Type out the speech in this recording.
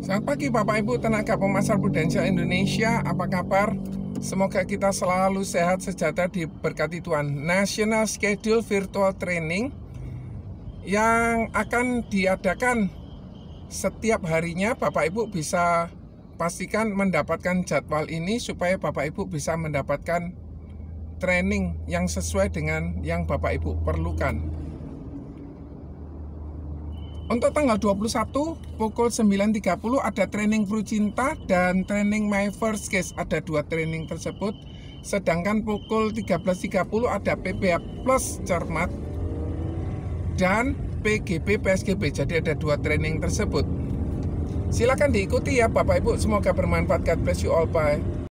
Selamat pagi Bapak Ibu tenaga pemasar prudensial Indonesia, apa kabar? Semoga kita selalu sehat, sejahtera, diberkati Tuhan. National Schedule Virtual Training yang akan diadakan setiap harinya Bapak Ibu bisa pastikan mendapatkan jadwal ini supaya Bapak Ibu bisa mendapatkan training yang sesuai dengan yang Bapak Ibu perlukan. Untuk tanggal 21 pukul 9.30 ada training Fru Cinta dan training My First Case. Ada dua training tersebut. Sedangkan pukul 13.30 ada PBA Plus Cermat dan PGP PSGB. Jadi ada dua training tersebut. Silakan diikuti ya Bapak Ibu. Semoga bermanfaat. God bless you all. Bye.